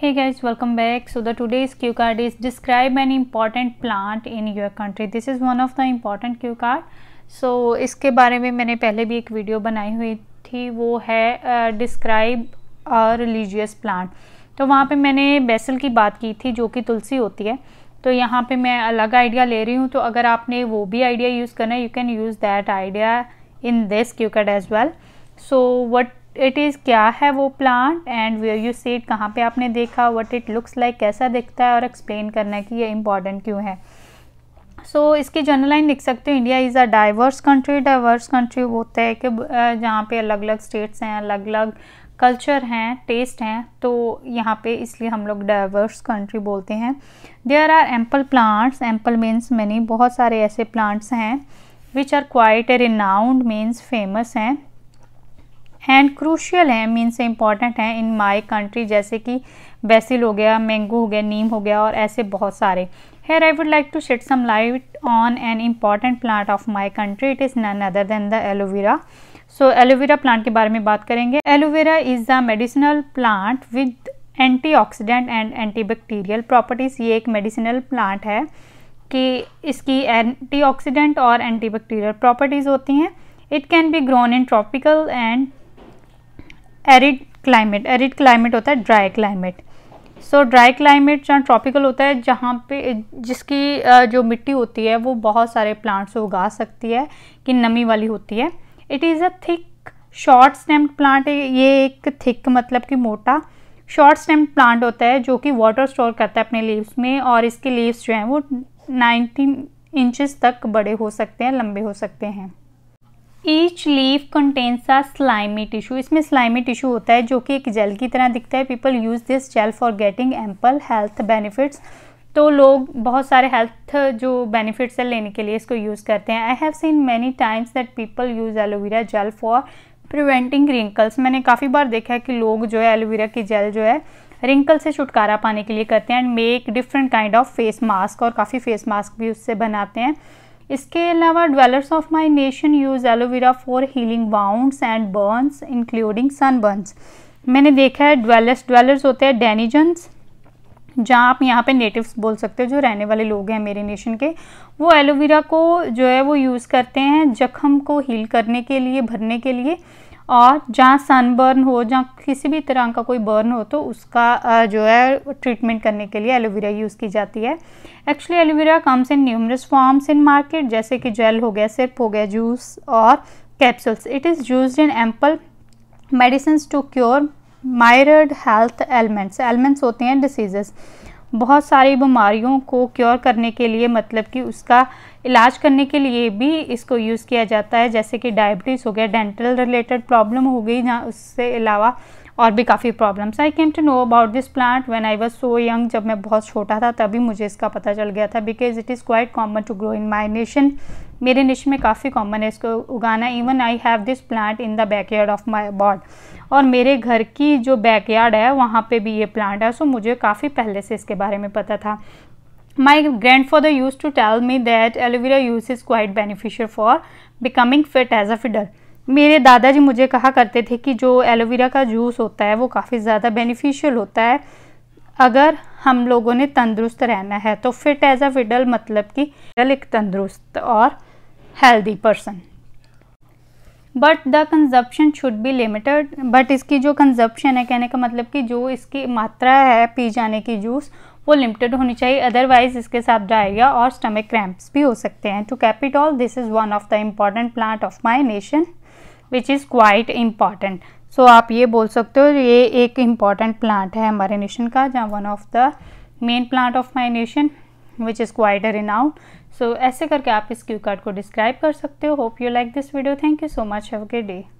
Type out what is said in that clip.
hey guys welcome back so the today's cue card is describe an important plant in your country this is one of the important cue card so इसके बारे में मैंने पहले भी एक video बनाई हुई थी वो है डिस्क्राइब अ रिलीजियस प्लांट तो वहाँ पे मैंने बेसल की बात की थी जो कि तुलसी होती है तो यहाँ पे मैं अलग आइडिया ले रही हूँ तो अगर आपने वो भी आइडिया यूज़ करना है you can use that idea in this cue card as well so what it is क्या है वो plant and where you seat कहाँ पे आपने देखा व्हाट इट लुक्स लाइक कैसा दिखता है और एक्सप्लेन करना है कि ये इंपॉर्टेंट क्यों है सो so, इसकी जनरल लाइन लिख सकते हो India is a diverse country diverse country वो होता है कि जहाँ पे अलग अलग स्टेट्स हैं अलग अलग कल्चर हैं टेस्ट हैं तो यहाँ पे इसलिए हम लोग डाइवर्स कंट्री बोलते हैं there are ample plants ample means many बहुत सारे ऐसे प्लांट्स हैं which are quite a renowned means famous हैं एंड क्रूशियल हैं मीन से इम्पॉर्टेंट हैं इन माई कंट्री जैसे कि बेसिल हो गया मैंगो हो गया नीम हो गया और ऐसे बहुत सारे here I would like to shed some light on an important plant of my country it is none other than the aloe vera so aloe vera plant के बारे में बात करेंगे aloe vera is the medicinal plant with antioxidant and antibacterial properties ये एक medicinal plant है कि इसकी एंटी ऑक्सीडेंट और एंटी बैक्टीरियल प्रॉपर्टीज़ होती हैं it can be grown in tropical and arid climate arid climate होता है dry climate so dry climate जहाँ ट्रॉपिकल होता है जहाँ पे जिसकी जो मिट्टी होती है वो बहुत सारे प्लांट्स उगा सकती है कि नमी वाली होती है it is a thick short stemmed plant ये एक थिक मतलब कि मोटा शॉर्ट स्टेम्ड प्लांट होता है जो कि वाटर स्टोर करता है अपने लीव्स में और इसके लीव्स जो हैं वो नाइनटीन इंचज़ तक बड़े हो सकते हैं लंबे हो सकते हैं each leaf contains a slimy tissue इसमें स्लाइमी टिशू होता है जो कि एक जेल की तरह दिखता है people use this gel for getting ample health benefits तो लोग बहुत सारे हेल्थ जो बेनिफिट्स है लेने के लिए इसको यूज़ करते हैं I have seen many times that people use aloe vera gel for preventing wrinkles मैंने काफ़ी बार देखा है कि लोग जो है एलोवेरा की जेल जो है रिंकल से छुटकारा पाने के लिए करते हैं and make different kind of face mask और काफ़ी फेस मास्क भी उससे बनाते हैं इसके अलावा dwellers of my nation use aloe vera for healing wounds and burns including sunburns मैंने देखा है ड्वेलर्स ड्वेलर्स होते हैं डेनिजन्स जहाँ आप यहाँ पे नेटिव्स बोल सकते हो जो रहने वाले लोग हैं मेरे नेशन के वो एलोवेरा को जो है वो यूज़ करते हैं जख्म को हील करने के लिए भरने के लिए और जहाँ सनबर्न हो जहाँ किसी भी तरह का कोई बर्न हो तो उसका जो है ट्रीटमेंट करने के लिए एलोवेरा यूज़ की जाती है actually aloe vera comes in numerous forms in market जैसे कि जेल हो गया सिर्प हो गया जूस और capsules it is use in ample medicine to cure myriad health elements elements होते हैं डिसीजेस बहुत सारी बीमारियों को क्योर करने के लिए मतलब कि उसका इलाज करने के लिए भी इसको यूज़ किया जाता है जैसे कि डायबिटीज़ हो गया डेंटल रिलेटेड प्रॉब्लम हो गई ना उससे अलावा और भी काफ़ी problems I came to know about this plant when I was so young जब मैं बहुत छोटा था तभी मुझे इसका पता चल गया था because it is quite common to grow in my nation मेरे नेशन में काफ़ी कॉमन है इसको उगाना even I have this plant in the backyard of my abode और मेरे घर की जो बैकयार्ड है वहाँ पर भी ये प्लांट है सो मुझे काफ़ी पहले से इसके बारे में पता था my grandfather use to tell me that aloe vera use is quite beneficial for becoming fit as a fiddle मेरे दादाजी मुझे कहा करते थे कि जो एलोवेरा का जूस होता है वो काफ़ी ज़्यादा बेनिफिशियल होता है अगर हम लोगों ने तंदुरुस्त रहना है तो फिट एज अ विडल मतलब कि फिडल एक तंदुरुस्त और healthy person but the consumption should be limited but इसकी जो कंजप्शन है कहने का मतलब कि जो इसकी मात्रा है पी जाने की जूस वो लिमिटेड होनी चाहिए अदरवाइज इसके साथ डायरिया और स्टमक क्रैम्प्स भी हो सकते हैं to capital this is one of the important plant of my nation which is quite important so आप ये बोल सकते हो ये एक इम्पॉर्टेंट प्लांट है हमारे नेशन का जहाँ one of the main plant of my nation which is quite renowned so ऐसे करके आप इस क्यू कार्ड को डिस्क्राइब कर सकते हो hope you like this video thank you so much have के डे